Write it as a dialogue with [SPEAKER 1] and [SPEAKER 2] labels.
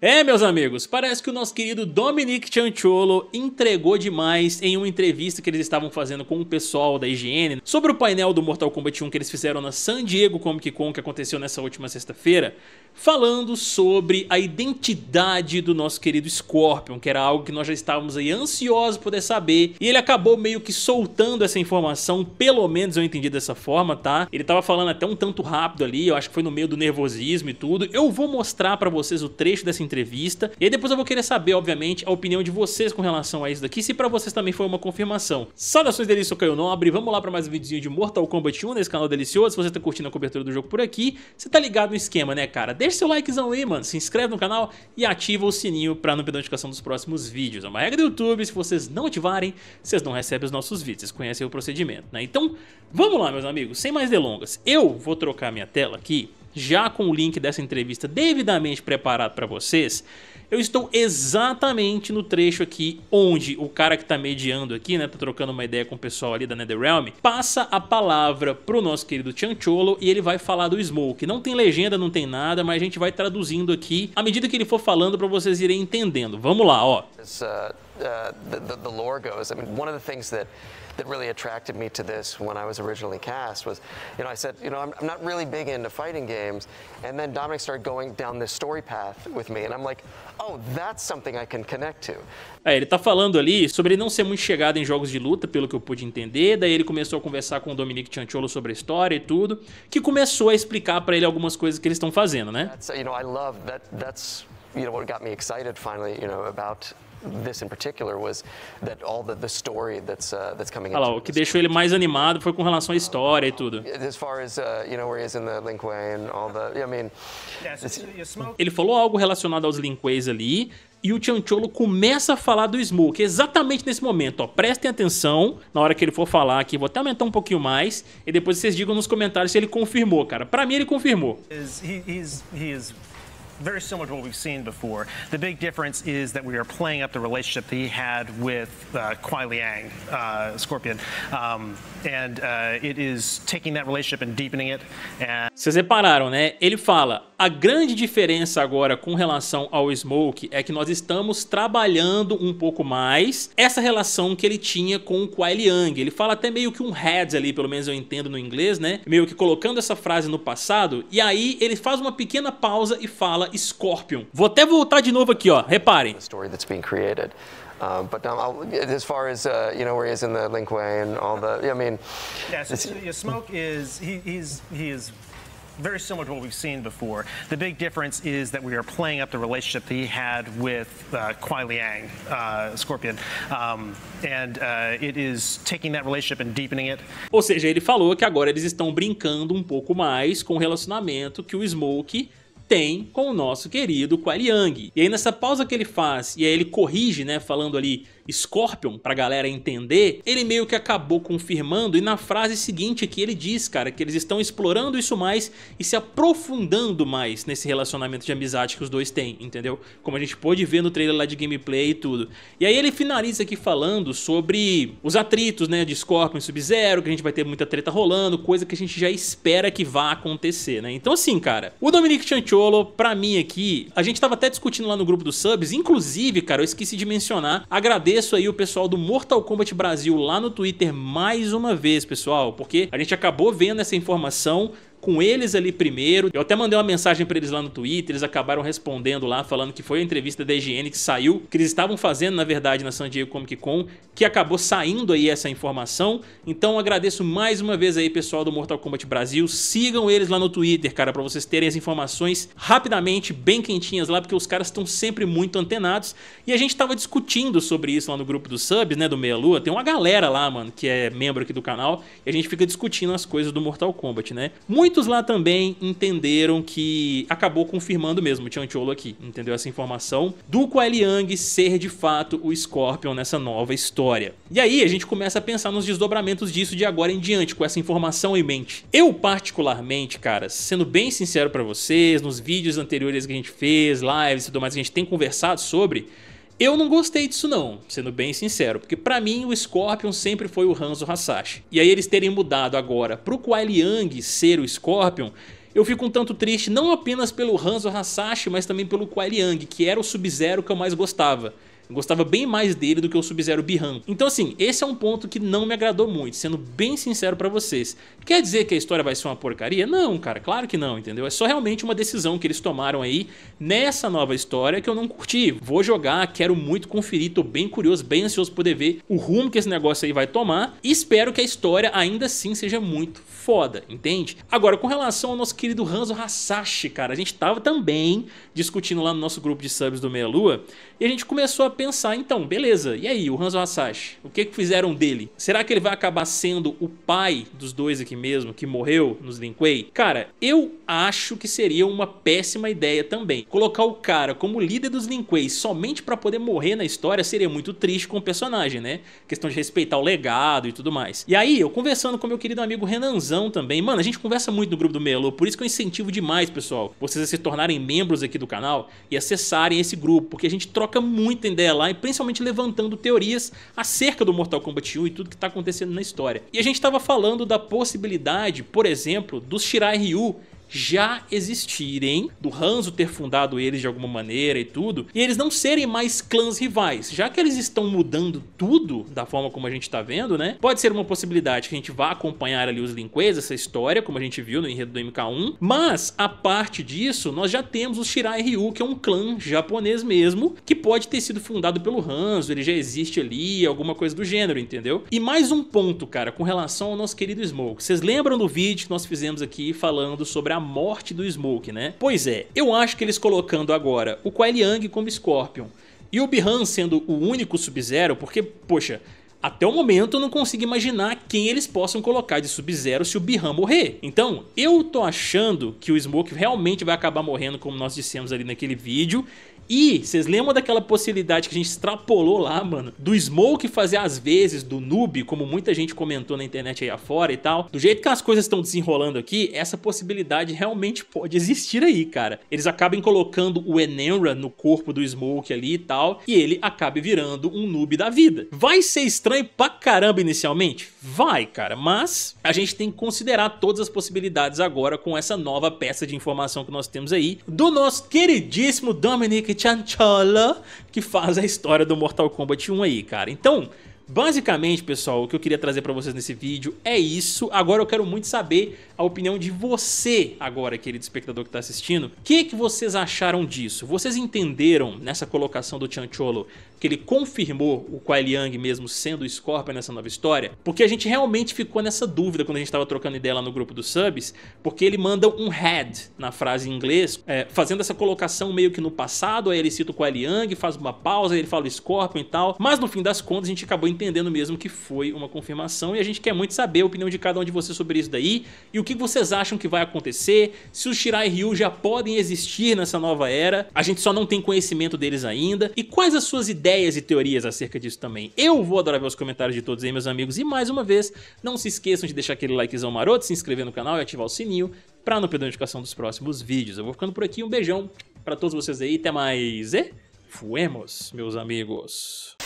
[SPEAKER 1] É, meus amigos, parece que o nosso querido Dominic Cianciolo entregou demais em uma entrevista que eles estavam fazendo com o pessoal da IGN sobre o painel do Mortal Kombat 1 que eles fizeram na San Diego Comic Con que aconteceu nessa última sexta-feira, falando sobre a identidade do nosso querido Scorpion, que era algo que nós já estávamos aí ansiosos poder saber, e ele acabou meio que soltando essa informação, pelo menos eu entendi dessa forma, tá? Ele tava falando até um tanto rápido ali, eu acho que foi no meio do nervosismo e tudo. Eu vou mostrar pra vocês o trecho dessa entrevista. E aí depois eu vou querer saber, obviamente, a opinião de vocês com relação a isso daqui, se para vocês também foi uma confirmação. Saudações delícia, eu Caio Nobre, vamos lá para mais um videozinho de Mortal Kombat 1 nesse canal delicioso. Se você tá curtindo a cobertura do jogo por aqui, você tá ligado no esquema, né, cara? Deixa seu likezão aí, mano, se inscreve no canal e ativa o sininho para não perder a notificação dos próximos vídeos. É uma regra do YouTube, se vocês não ativarem, vocês não recebem os nossos vídeos, vocês conhecem o procedimento, né? Então, vamos lá, meus amigos, sem mais delongas. Eu vou trocar minha tela aqui já com o link dessa entrevista devidamente preparado para vocês, eu estou exatamente no trecho aqui onde o cara que está mediando aqui, né, tá trocando uma ideia com o pessoal ali da NetherRealm, passa a palavra pro nosso querido Chancholo e ele vai falar do Smoke. Não tem legenda, não tem nada, mas a gente vai traduzindo aqui à medida que ele for falando para vocês irem entendendo. Vamos lá, ó. It's, uh uh, the, the, lore goes, I mean, one of the things that, that really attracted me to this when I was originally cast was, you know, I said, you know, I'm, I'm not really big into fighting games. And then Dominic started going down this story path with me. And I'm like, oh, that's something I can connect to. É, ele tá falando ali sobre ele não ser muito chegado em jogos de luta, pelo que eu pude entender. Daí ele começou a conversar com o Dominic Chancholo sobre a história e tudo, que começou a explicar para ele algumas coisas que eles estão fazendo, né? That's, you know, I love that. That's you know what got me excited finally, you know, about this in particular was that all the, the story that's uh, that's coming. Olha lá, o que deixou ele mais animado foi com relação à história e tudo. ele falou algo relacionado aos Linkways ali. E o Chancholo começa a falar do Smoke exatamente nesse momento. Ó. Prestem atenção na hora que ele for falar aqui. Vou até aumentar um pouquinho mais. E depois vocês digam nos comentários se ele confirmou, cara. Pra mim, ele confirmou. Ele, he, very similar to what we've seen before. The big difference is that we are playing up the relationship that he had with uh, Kwai Liang, uh, Scorpion, um, and uh, it is taking that relationship and deepening it. And... Vocês repararam, né? Ele fala: a grande diferença agora com relação ao Smoke é que nós estamos trabalhando um pouco mais essa relação que ele tinha com o Kwai Liang. Ele fala até meio que um heads ali, pelo menos eu entendo no inglês, né? Meio que colocando essa frase no passado. E aí ele faz uma pequena pausa e fala chama Scorpion. Vou até voltar de novo aqui, ó. Reparem. Uh, but um, as far as uh, you know, where he is in the Linkway and all the, I mean, yes, yeah, Smoke is he, he's he is very similar to what we've seen before. The big difference is that we are playing up the relationship that he had with uh, Kwai Liang, uh, Scorpion, um, and uh, it is taking that relationship and deepening it. Ou seja, ele falou que agora eles estão brincando um pouco mais com o relacionamento que o Smoke tem com o nosso querido Quariang. E aí nessa pausa que ele faz, e aí ele corrige, né, falando ali Scorpion, pra galera entender, ele meio que acabou confirmando e na frase seguinte aqui ele diz, cara, que eles estão explorando isso mais e se aprofundando mais nesse relacionamento de amizade que os dois têm, entendeu? Como a gente pôde ver no trailer lá de gameplay e tudo. E aí ele finaliza aqui falando sobre os atritos, né, de Scorpion e Sub-Zero, que a gente vai ter muita treta rolando, coisa que a gente já espera que vá acontecer, né? Então assim, cara, o Dominic Chancho Cholo, pra mim aqui, a gente tava até discutindo lá no grupo dos subs, inclusive, cara, eu esqueci de mencionar, agradeço aí o pessoal do Mortal Kombat Brasil lá no Twitter mais uma vez, pessoal, porque a gente acabou vendo essa informação com eles ali primeiro. Eu até mandei uma mensagem para eles lá no Twitter, eles acabaram respondendo lá, falando que foi a entrevista da IGN que saiu, que eles estavam fazendo, na verdade, na San Diego Comic Con, que acabou saindo aí essa informação. Então agradeço mais uma vez aí, pessoal do Mortal Kombat Brasil. Sigam eles lá no Twitter, cara, para vocês terem as informações rapidamente, bem quentinhas lá, porque os caras estão sempre muito antenados. E a gente tava discutindo sobre isso lá no grupo dos subs, né, do Meia Lua. Tem uma galera lá, mano, que é membro aqui do canal, e a gente fica discutindo as coisas do Mortal Kombat, né? Muito muitos lá também entenderam que acabou confirmando mesmo o Chancholo aqui, entendeu essa informação do Kuai Liang ser de fato o Scorpion nessa nova história. E aí a gente começa a pensar nos desdobramentos disso de agora em diante, com essa informação em mente. Eu particularmente, cara, sendo bem sincero para vocês, nos vídeos anteriores que a gente fez, lives e tudo mais que a gente tem conversado sobre, eu não gostei disso não, sendo bem sincero, porque para mim o Scorpion sempre foi o Hanzo Hasashi. E aí eles terem mudado agora pro Kuai Liang ser o Scorpion, eu fico um tanto triste não apenas pelo Hanzo Hasashi, mas também pelo Kuai Liang, que era o Sub-Zero que eu mais gostava. Eu gostava bem mais dele do que o Sub-Zero bi Então assim, esse é um ponto que não me agradou muito, sendo bem sincero pra vocês. Quer dizer que a história vai ser uma porcaria? Não, cara, claro que não, entendeu? É só realmente uma decisão que eles tomaram aí nessa nova história que eu não curti. Vou jogar, quero muito conferir, tô bem curioso, bem ansioso poder ver o rumo que esse negócio aí vai tomar e espero que a história ainda assim seja muito foda, entende? Agora, com relação ao nosso querido Hanzo Hasashi, cara, a gente tava também discutindo lá no nosso grupo de subs do Meia Lua e a gente começou a pensar então, beleza, e aí, o Hanzo Hasashi, o que, que fizeram dele? Será que ele vai acabar sendo o pai dos dois aqui mesmo, que morreu nos Linkway? Cara, eu acho que seria uma péssima ideia também. Colocar o cara como líder dos Linkway somente para poder morrer na história seria muito triste com o personagem, né? Questão de respeitar o legado e tudo mais. E aí, eu conversando com meu querido amigo Renanzão também, mano, a gente conversa muito no grupo do Melo, por isso que eu incentivo demais, pessoal, vocês a se tornarem membros aqui do canal e acessarem esse grupo, porque a gente troca muita ideia lá e principalmente levantando teorias acerca do Mortal Kombat 1 e tudo que está acontecendo na história. E a gente estava falando da possibilidade, por exemplo, dos Shirai Ryu já existirem, do Hanzo ter fundado eles de alguma maneira e tudo, e eles não serem mais clãs rivais. Já que eles estão mudando tudo da forma como a gente tá vendo, né? Pode ser uma possibilidade que a gente vá acompanhar ali os Linquês, essa história, como a gente viu no enredo do MK1, mas a parte disso, nós já temos o Shirai Ryu, que é um clã japonês mesmo, que pode ter sido fundado pelo Hanzo, ele já existe ali, alguma coisa do gênero, entendeu? E mais um ponto, cara, com relação ao nosso querido Smoke. Vocês lembram do vídeo que nós fizemos aqui falando sobre a a morte do Smoke, né? Pois é, eu acho que eles colocando agora o Kuai Liang como Scorpion e o Bihan sendo o único Sub-Zero, porque, poxa, até o momento eu não consigo imaginar quem eles possam colocar de Sub-Zero se o Bihan morrer. Então, eu tô achando que o Smoke realmente vai acabar morrendo, como nós dissemos ali naquele vídeo, e vocês lembram daquela possibilidade que a gente extrapolou lá, mano? Do Smoke fazer as vezes do noob, como muita gente comentou na internet aí afora e tal. Do jeito que as coisas estão desenrolando aqui, essa possibilidade realmente pode existir aí, cara. Eles acabem colocando o Enenra no corpo do Smoke ali e tal, e ele acabe virando um noob da vida. Vai ser estranho pra caramba inicialmente? Vai, cara, mas a gente tem que considerar todas as possibilidades agora com essa nova peça de informação que nós temos aí do nosso queridíssimo Dominic Chanchola, que faz a história do Mortal Kombat 1 aí, cara. Então, Basicamente, pessoal, o que eu queria trazer para vocês nesse vídeo é isso. Agora eu quero muito saber a opinião de você agora, querido espectador que está assistindo. O que, que vocês acharam disso? Vocês entenderam nessa colocação do Chancholo que ele confirmou o Kuai Liang mesmo sendo o Scorpion nessa nova história? Porque a gente realmente ficou nessa dúvida quando a gente estava trocando ideia lá no grupo dos subs, porque ele manda um head na frase em inglês, é, fazendo essa colocação meio que no passado, aí ele cita o Kuai Liang, faz uma pausa, aí ele fala Scorpion e tal, mas no fim das contas a gente acabou entendendo mesmo que foi uma confirmação e a gente quer muito saber a opinião de cada um de vocês sobre isso daí e o que vocês acham que vai acontecer, se os Shirai Ryu já podem existir nessa nova era, a gente só não tem conhecimento deles ainda e quais as suas ideias ideias e teorias acerca disso também. Eu vou adorar ver os comentários de todos aí, meus amigos. E mais uma vez, não se esqueçam de deixar aquele likezão maroto, se inscrever no canal e ativar o sininho pra não perder a notificação dos próximos vídeos. Eu vou ficando por aqui, um beijão para todos vocês aí, até mais e fuemos, meus amigos.